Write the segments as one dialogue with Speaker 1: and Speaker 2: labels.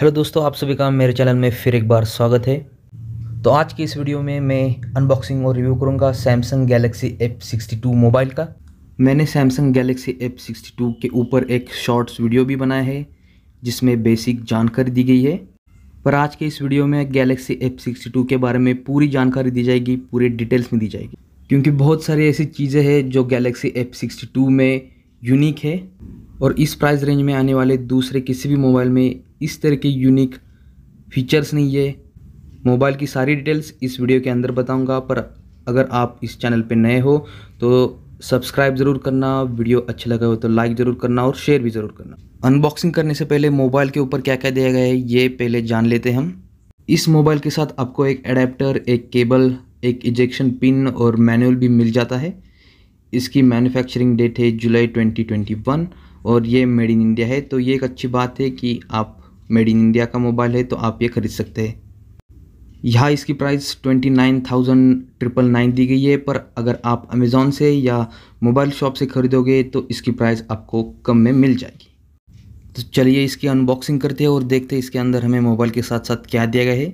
Speaker 1: hello दोस्तों आप सभी का मेरे चैनल में फिर एक बार स्वागत है तो आज की इस वीडियो में मैं अनबॉक्सिंग और रिव्यू करूंगा सैमसंग गैलेक्सी टू मोबाइल का मैंने सैमसंग गैलेक्सी टू के ऊपर एक शॉर्ट्स वीडियो भी बनाया है जिसमें बेसिक जानकारी दी गई है पर आज के इस वीडियो में गैलेक्सी टू के बारे में पूरी जानकारी दी जाएगी पूरे डिटेल्स में दी जाएगी क्योंकि बहुत सारी ऐसी चीज़ें हैं जो गैलेक्सी टू में यूनिक है और इस प्राइस रेंज में आने वाले दूसरे किसी भी मोबाइल में इस तरह के यूनिक फीचर्स नहीं है मोबाइल की सारी डिटेल्स इस वीडियो के अंदर बताऊंगा पर अगर आप इस चैनल पर नए हो तो सब्सक्राइब ज़रूर करना वीडियो अच्छा लगा हो तो लाइक ज़रूर करना और शेयर भी ज़रूर करना अनबॉक्सिंग करने से पहले मोबाइल के ऊपर क्या क्या दिया गया है ये पहले जान लेते हैं हम इस मोबाइल के साथ आपको एक अडेप्टर एक केबल एक इजेक्शन पिन और मैनुअल भी मिल जाता है इसकी मैन्युफैक्चरिंग डेट है जुलाई 2021 और ये मेड इन इंडिया है तो ये एक अच्छी बात है कि आप मेड इन इंडिया का मोबाइल है तो आप ये ख़रीद सकते हैं यहाँ इसकी price twenty nine thousand triple nine दी गई है पर अगर आप अमेज़ोन से या मोबाइल शॉप से ख़रीदोगे तो इसकी प्राइस आपको कम में मिल जाएगी तो चलिए इसकी अनबॉक्सिंग करते हैं और देखते हैं इसके अंदर हमें मोबाइल के साथ साथ क्या दिया गया है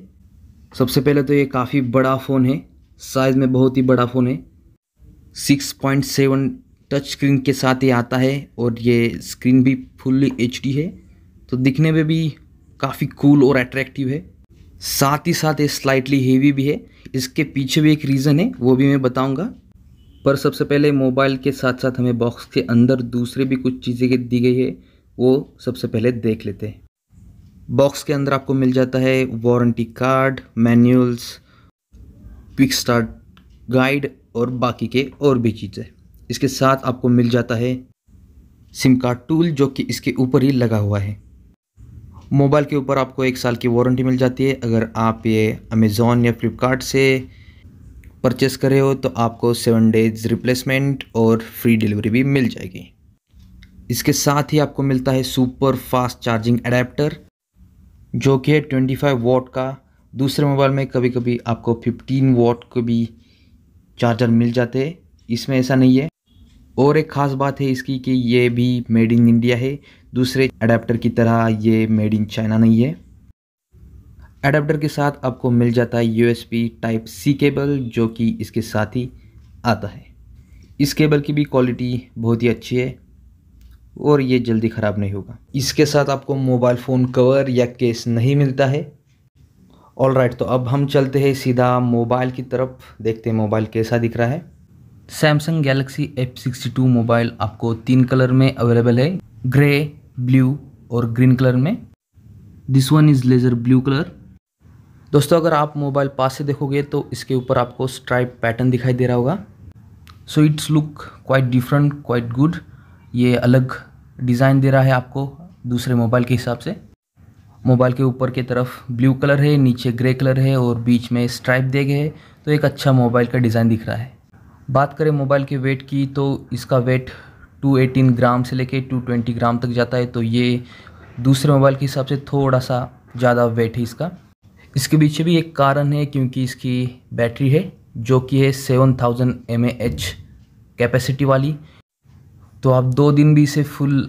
Speaker 1: सबसे पहले तो ये काफ़ी बड़ा फ़ोन है साइज़ में बहुत ही बड़ा फ़ोन है six point seven touch screen के साथ ये आता है और ये स्क्रीन भी फुल्ली एच है तो दिखने में भी काफ़ी कूल और अट्रैक्टिव है साथ ही साथ ये स्लाइटली हेवी भी है इसके पीछे भी एक रीज़न है वो भी मैं बताऊंगा पर सबसे पहले मोबाइल के साथ साथ हमें बॉक्स के अंदर दूसरे भी कुछ चीज़ें दी गई है वो सबसे पहले देख लेते हैं बॉक्स के अंदर आपको मिल जाता है warranty card manuals quick start guide और बाकी के और भी चीज़ें इसके साथ आपको मिल जाता है सिम कार्ड टूल जो कि इसके ऊपर ही लगा हुआ है मोबाइल के ऊपर आपको एक साल की वारंटी मिल जाती है अगर आप ये अमेज़ोन या फ्लिपकार्ट से परचेस करे हो तो आपको सेवन डेज रिप्लेसमेंट और फ्री डिलीवरी भी मिल जाएगी इसके साथ ही आपको मिलता है सुपर फास्ट चार्जिंग अडेप्टर जो कि है ट्वेंटी फाइव वॉट का दूसरे मोबाइल में कभी कभी आपको फिफ्टीन वॉट को भी चार्जर मिल जाते हैं इसमें ऐसा नहीं है और एक ख़ास बात है इसकी कि ये भी मेड इन इंडिया है दूसरे अडेप्टर की तरह ये मेड इन चाइना नहीं है अडेप्टर के साथ आपको मिल जाता है यू टाइप सी केबल जो कि इसके साथ ही आता है इस केबल की भी क्वालिटी बहुत ही अच्छी है और ये जल्दी ख़राब नहीं होगा इसके साथ आपको मोबाइल फ़ोन कवर या केस नहीं मिलता है ऑल राइट right, तो अब हम चलते हैं सीधा मोबाइल की तरफ देखते हैं मोबाइल कैसा दिख रहा है Samsung Galaxy F sixty two mobile आपको तीन कलर में अवेलेबल है ग्रे ब्लू और ग्रीन कलर में this one is laser blue colour दोस्तों अगर आप मोबाइल पास से देखोगे तो इसके ऊपर आपको स्ट्राइप पैटर्न दिखाई दे रहा होगा so it's look quite different quite good ये अलग डिज़ाइन दे रहा है आपको दूसरे मोबाइल के हिसाब से मोबाइल के ऊपर की तरफ ब्लू कलर है नीचे ग्रे कलर है और बीच में स्ट्राइप दे गए तो एक अच्छा मोबाइल का डिज़ाइन दिख रहा है बात करें मोबाइल के वेट की तो इसका वेट 218 ग्राम से लेके 220 ग्राम तक जाता है तो ये दूसरे मोबाइल के हिसाब से थोड़ा सा ज़्यादा वेट है इसका इसके पीछे भी एक कारण है क्योंकि इसकी बैटरी है जो कि है सेवन थाउजेंड एम कैपेसिटी वाली तो आप दो दिन भी इसे फुल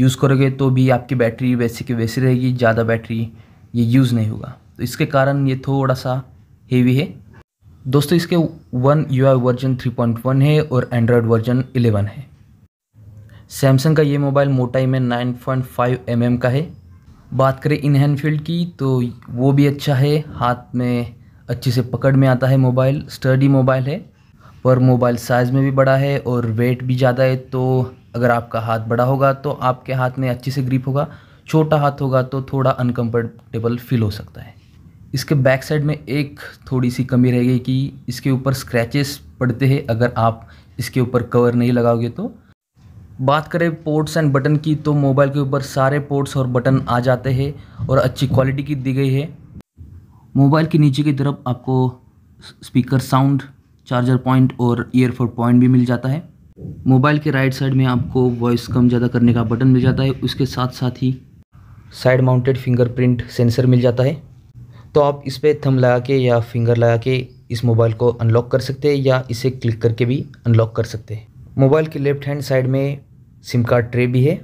Speaker 1: यूज़ करोगे तो भी आपकी बैटरी वैसी की वैसी रहेगी ज़्यादा बैटरी ये यूज़ नहीं होगा तो इसके कारण ये थोड़ा सा हेवी है दोस्तों इसके वन यू वर्जन 3.1 है और एंड्रॉयड वर्जन 11 है सैमसंग का ये मोबाइल मोटाई में 9.5 पॉइंट mm का है बात करें इन की तो वो भी अच्छा है हाथ में अच्छे से पकड़ में आता है मोबाइल स्टडी मोबाइल है पर मोबाइल साइज़ में भी बड़ा है और वेट भी ज़्यादा है तो अगर आपका हाथ बड़ा होगा तो आपके हाथ में अच्छे से ग्रिप होगा छोटा हाथ होगा तो थोड़ा अनकम्फर्टेबल फील हो सकता है इसके बैक साइड में एक थोड़ी सी कमी रहेगी कि इसके ऊपर स्क्रैचेस पड़ते हैं अगर आप इसके ऊपर कवर नहीं लगाओगे तो बात करें पोर्ट्स एंड बटन की तो मोबाइल के ऊपर सारे पोर्ट्स और बटन आ जाते हैं और अच्छी क्वालिटी की दी गई है मोबाइल के नीचे की तरफ आपको स्पीकर साउंड चार्जर पॉइंट और ईयरफोन पॉइंट भी मिल जाता है मोबाइल के राइट साइड में आपको वॉइस कम ज़्यादा करने का बटन मिल जाता है उसके साथ साथ ही साइड माउंटेड फिंगरप्रिंट सेंसर मिल जाता है तो आप इस पर थम लगा के या फिंगर लगा के इस मोबाइल को अनलॉक कर सकते हैं या इसे क्लिक करके भी अनलॉक कर सकते हैं मोबाइल के लेफ्ट हैंड साइड में सिम कार्ड ट्रे भी है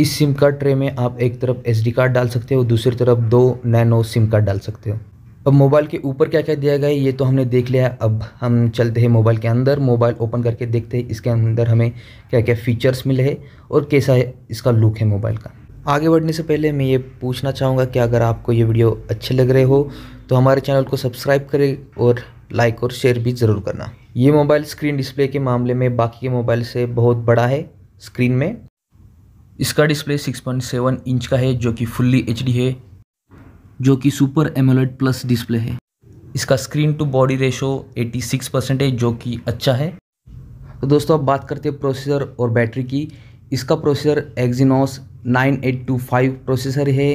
Speaker 1: इस सिम कार्ड ट्रे में आप एक तरफ एस कार्ड डाल सकते हो दूसरी तरफ दो नैनो सिम कार्ड डाल सकते हो अब मोबाइल के ऊपर क्या क्या दिया गया है ये तो हमने देख लिया अब हम चलते हैं मोबाइल के अंदर मोबाइल ओपन करके देखते हैं इसके अंदर हमें क्या क्या फ़ीचर्स मिले हैं और कैसा है इसका लुक है मोबाइल का आगे बढ़ने से पहले मैं ये पूछना चाहूँगा कि अगर आपको ये वीडियो अच्छे लग रहे हो तो हमारे चैनल को सब्सक्राइब करें और लाइक और शेयर भी ज़रूर करना ये मोबाइल स्क्रीन डिस्प्ले के मामले में बाकी के मोबाइल से बहुत बड़ा है स्क्रीन में इसका डिस्प्ले 6.7 इंच का है जो कि फुल्ली एच है जो कि सुपर एमोलेड प्लस डिस्प्ले है इसका screen to body ratio 86 percent है जो कि अच्छा है तो दोस्तों अब बात करते हैं प्रोसेसर और बैटरी की इसका प्रोसेसर एग्जीनोस 9825 प्रोसेसर है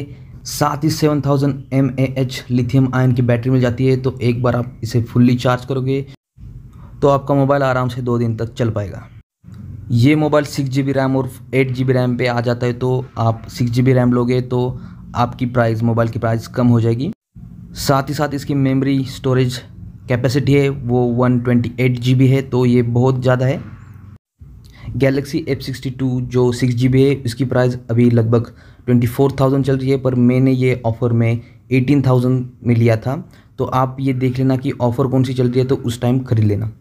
Speaker 1: साथ ही 7000 थाउजेंड लिथियम आयन की बैटरी मिल जाती है तो एक बार आप इसे फुल्ली चार्ज करोगे तो आपका मोबाइल आराम से दो दिन तक चल पाएगा ये mobile six G B RAM और एट जी बी रैम पर आ जाता है तो आप सिक्स जी बी रैम लोगे तो आपकी प्राइस मोबाइल की प्राइस कम हो जाएगी साथ ही साथ इसकी मेमोरी स्टोरेज कैपेसिटी है वो one twenty eight G B है तो ये बहुत ज़्यादा है गैलेक्सी एफ सिक्सटी टू जो सिक्स जी बी है इसकी प्राइस अभी लगभग ट्वेंटी फोर थाउजेंड चल रही है पर मैंने ये ऑफ़र में एटीन थाउजेंड में लिया था तो आप ये देख लेना कि ऑफ़र कौन सी चल रही है तो उस टाइम खरीद लेना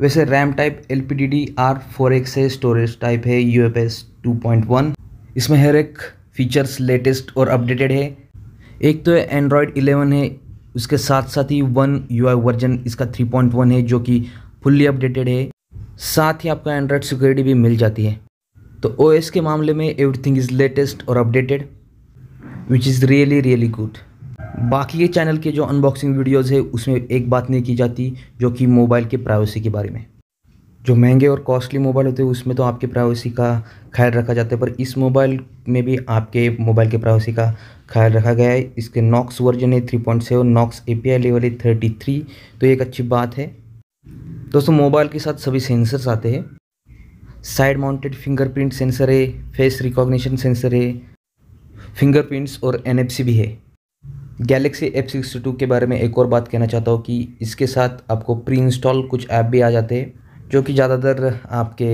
Speaker 1: वैसे RAM type L P D D R four X है स्टोरेज टाइप है U F S two point one इसमें हर एक फीचर्स लेटेस्ट और अपडेटेड है एक तो है एंड्रॉयड 11 है उसके साथ साथ ही वन यू आई वर्जन इसका 3.1 है जो कि फुल्ली अपडेटेड है साथ ही आपका एंड्रॉयड सिक्योरिटी भी मिल जाती है तो ओ के मामले में एवरीथिंग इज़ लेटेस्ट और updated which is really really good बाकी ये चैनल के जो अनबॉक्सिंग वीडियोस है उसमें एक बात नहीं की जाती जो कि मोबाइल के प्राइवेसी के बारे में जो महंगे और कॉस्टली मोबाइल होते हैं उसमें तो आपके प्राइवेसी का ख्याल रखा जाता है पर इस मोबाइल में भी आपके मोबाइल के प्राइवेसी का ख्याल रखा गया है इसके नॉक्स वर्जन है three point seven Knox A P I level है थर्टी थ्री तो एक अच्छी बात है दोस्तों मोबाइल के साथ सभी सेंसर्स आते हैं साइड माउंटेड फिंगरप्रिंट सेंसर है फेस रिकॉग्निशन सेंसर है फिंगरप्रिंट्स और एन भी है गैलेक्सी एफ सिक्सटी टू के बारे में एक और बात कहना चाहता हूँ कि इसके साथ आपको प्री इंस्टॉल कुछ ऐप भी आ जाते हैं जो कि ज़्यादातर आपके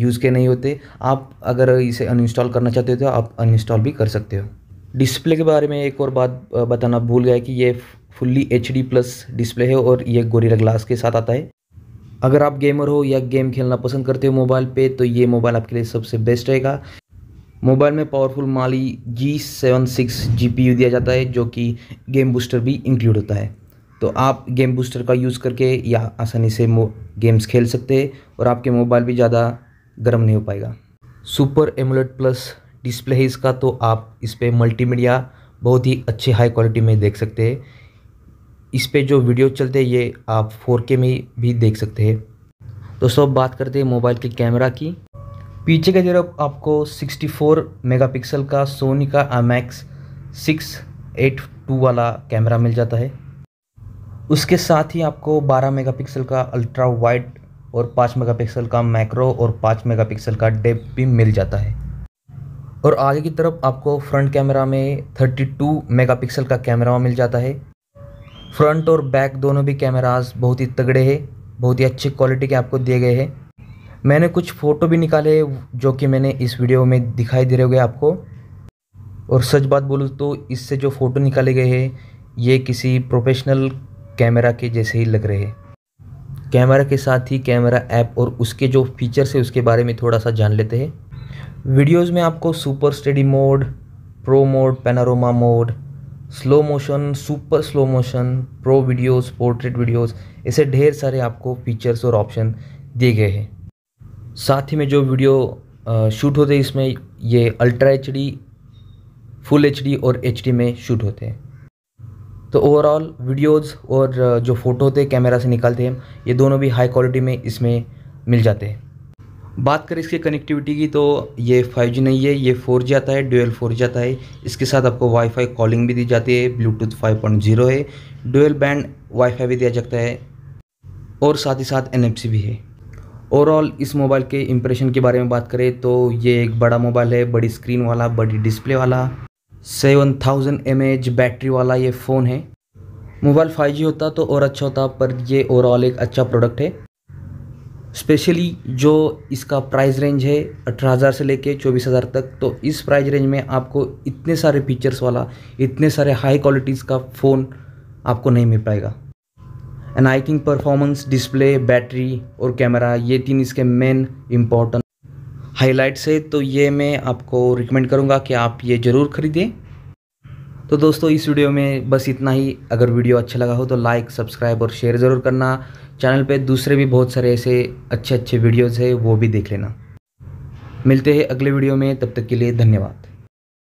Speaker 1: यूज़ के नहीं होते आप अगर इसे अनइंस्टॉल करना चाहते हो तो आप अनइंस्टॉल भी कर सकते हो डिस्प्ले के बारे में एक और बात बताना भूल गया कि ये फुल्ली एच प्लस डिस्प्ले है और ये गोरिल्ला ग्लास के साथ आता है अगर आप गेमर हो या गेम खेलना पसंद करते हो मोबाइल पे तो ये मोबाइल आपके लिए सबसे बेस्ट रहेगा मोबाइल में powerful Mali G seven six G P U दिया जाता है जो कि गेम बूस्टर भी इंक्लूड होता है तो आप गेम बूस्टर का यूज़ करके या आसानी से गेम्स खेल सकते हैं और आपके मोबाइल भी ज़्यादा गर्म नहीं हो पाएगा सुपर एमुलेट प्लस डिस्प्ले है इसका तो आप इस पर मल्टीमीडिया बहुत ही अच्छे हाई क्वालिटी में देख सकते हैं इस पर जो वीडियो चलते हैं ये आप 4K में भी देख सकते हैं दोस्तों बात करते हैं मोबाइल के कैमरा की पीछे का तरफ आपको 64 मेगापिक्सल का सोनी का एम सिक्स एट टू वाला कैमरा मिल जाता है उसके साथ ही आपको 12 मेगापिक्सल का अल्ट्रा वाइड और 5 मेगापिक्सल का मैक्रो और 5 मेगापिक्सल का डेप भी मिल जाता है और आगे की तरफ आपको फ्रंट कैमरा में 32 मेगापिक्सल का कैमरा मिल जाता है फ्रंट और बैक दोनों भी कैमराज बहुत ही तगड़े हैं बहुत ही अच्छी क्वालिटी के आपको दिए गए हैं मैंने कुछ फ़ोटो भी निकाले जो कि मैंने इस वीडियो में दिखाई दे रहे होंगे आपको और सच बात बोलूँ तो इससे जो फ़ोटो निकाले गए हैं ये किसी प्रोफेशनल कैमरा के जैसे ही लग रहे हैं कैमरा के साथ ही कैमरा ऐप और उसके जो फीचर्स है उसके बारे में थोड़ा सा जान लेते हैं वीडियोस में आपको super steady mode pro mode panorama mode slow motion super slow motion pro videos portrait videos ऐसे ढेर सारे आपको फीचर्स और ऑप्शन दिए गए हैं साथ ही में जो वीडियो शूट होते हैं इसमें ये अल्ट्रा एच फुल एच और एच में शूट होते हैं तो ओवरऑल वीडियोस और जो फ़ोटो होते हैं कैमरा से निकालते हैं ये दोनों भी हाई क्वालिटी में इसमें मिल जाते हैं बात करें इसके कनेक्टिविटी की तो ये 5G नहीं है ये 4G आता है डुअल 4G आता है इसके साथ आपको वाईफाई कॉलिंग भी दी जाती है ब्लूटूथ 5.0 है डुअल बैंड वाईफाई भी दिया जाता है और साथ ही साथ एन भी है ओवरऑल इस मोबाइल के इम्प्रेशन के बारे में बात करें तो ये एक बड़ा मोबाइल है बड़ी स्क्रीन वाला बड़ी डिस्प्ले वाला seven thousand M H battery वाला ये फ़ोन है मोबाइल 5G होता तो और अच्छा होता पर ये ओवरऑल एक अच्छा प्रोडक्ट है स्पेशली जो इसका प्राइस रेंज है अठारह हज़ार से लेके चौबीस हज़ार तक तो इस प्राइस रेंज में आपको इतने सारे फीचर्स वाला इतने सारे हाई क्वालिटीज़ का फ़ोन आपको नहीं मिल पाएगा एनाइकिंग परफॉर्मेंस डिस्प्ले बैटरी और कैमरा ये तीन इसके मेन इम्पॉर्टेंट हाईलाइट्स है तो ये मैं आपको रिकमेंड करूँगा कि आप ये ज़रूर ख़रीदें तो दोस्तों इस वीडियो में बस इतना ही अगर वीडियो अच्छा लगा हो तो लाइक सब्सक्राइब और शेयर ज़रूर करना चैनल पे दूसरे भी बहुत सारे ऐसे अच्छे अच्छे वीडियोज़ है वो भी देख लेना मिलते हैं अगले वीडियो में तब तक के लिए धन्यवाद